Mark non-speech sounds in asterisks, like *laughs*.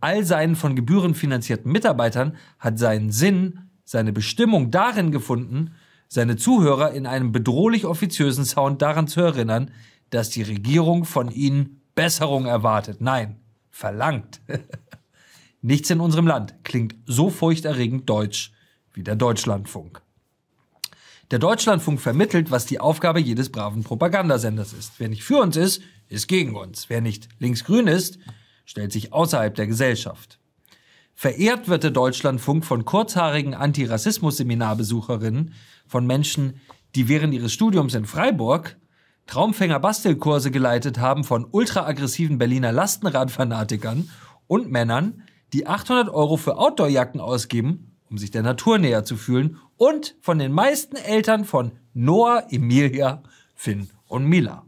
all seinen von Gebühren finanzierten Mitarbeitern hat seinen Sinn, seine Bestimmung darin gefunden, seine Zuhörer in einem bedrohlich offiziösen Sound daran zu erinnern, dass die Regierung von ihnen Besserung erwartet. Nein, verlangt. *laughs* Nichts in unserem Land klingt so furchterregend deutsch wie der Deutschlandfunk. Der Deutschlandfunk vermittelt, was die Aufgabe jedes braven Propagandasenders ist. Wer nicht für uns ist, ist gegen uns. Wer nicht linksgrün ist, stellt sich außerhalb der Gesellschaft. Verehrt wird der Deutschlandfunk von kurzhaarigen Antirassismus-Seminarbesucherinnen, von Menschen, die während ihres Studiums in Freiburg Traumfänger Bastelkurse geleitet haben von ultraaggressiven Berliner Lastenradfanatikern und Männern, die 800 Euro für Outdoorjacken ausgeben, um sich der Natur näher zu fühlen und von den meisten Eltern von Noah, Emilia, Finn und Mila.